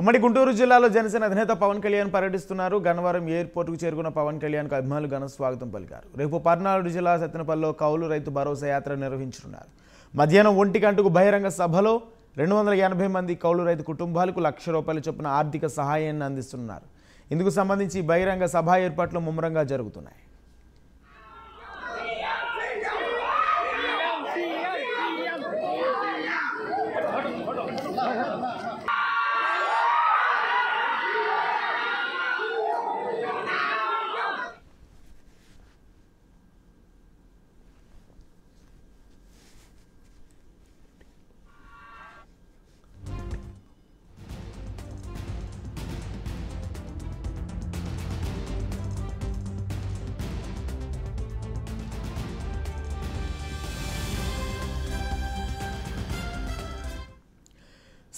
ఉమ్మడి గుంటూరు జిల్లాలో జనసేన అధినేత పవన్ కళ్యాణ్ పర్యటిస్తున్నారు గన్నవరం ఎయిర్పోర్టుకు చేరుకున్న పవన్ కళ్యాణ్కు అభిమానులు ఘన స్వాగతం పలికారు రేపు పర్నాడు జిల్లా సత్తెనపల్లిలో కౌలు రైతు భరోసా యాత్ర నిర్వహించనున్నారు మధ్యాహ్నం ఒంటి గంటకు బహిరంగ సభలో రెండు వందల ఎనభై మంది కౌలు రైతు కుటుంబాలకు లక్ష రూపాయల చొప్పున ఆర్థిక సహాయాన్ని అందిస్తున్నారు ఇందుకు సంబంధించి బహిరంగ సభ ఏర్పాట్లు ముమ్మరంగా జరుగుతున్నాయి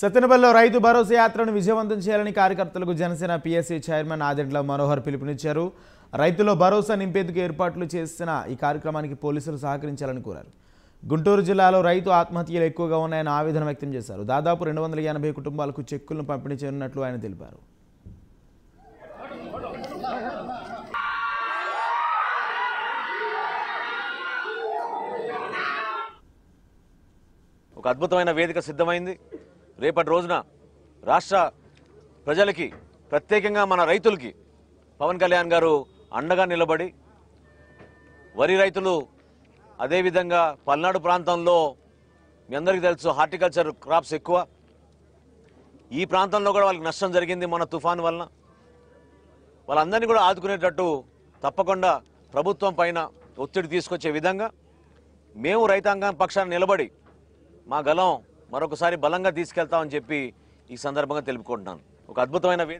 సత్తెనపల్లిలో రైతు భరోసా యాత్రను విజయవంతం చేయాలని కార్యకర్తలకు జనసేన పిఎస్సీ చైర్మన్ ఆదిండ్ల మనోహర్ పిలుపునిచ్చారు రైతుల భరోసా నింపేందుకు ఏర్పాట్లు చేసిన ఈ కార్యక్రమానికి పోలీసులు సహకరించాలని కోరారు గుంటూరు జిల్లాలో రైతు ఆత్మహత్యలు ఎక్కువగా ఉన్నాయని ఆవేదన వ్యక్తం చేశారు దాదాపు రెండు వందల ఎనభై కుటుంబాలకు చెక్కులను పంపిణీ చేయనున్నట్లు ఆయన తెలిపారు ఒక అద్భుతమైన వేదిక సిద్ధమైంది రేపటి రోజున రాష్ట్ర ప్రజలకి ప్రత్యేకంగా మన రైతులకి పవన్ కళ్యాణ్ గారు అండగా నిలబడి వరి రైతులు అదేవిధంగా పల్నాడు ప్రాంతంలో మీ అందరికీ తెలుసు హార్టికల్చర్ క్రాప్స్ ఎక్కువ ఈ ప్రాంతంలో కూడా వాళ్ళకి నష్టం జరిగింది మన తుఫాన్ వలన వాళ్ళందరినీ కూడా ఆదుకునేటట్టు తప్పకుండా ప్రభుత్వం పైన ఒత్తిడి తీసుకొచ్చే విధంగా మేము రైతాంగం పక్షాన్ని నిలబడి మా గలం మరొకసారి బలంగా తీసుకెళ్తామని చెప్పి ఈ సందర్భంగా తెలుపుకుంటున్నాను ఒక అద్భుతమైన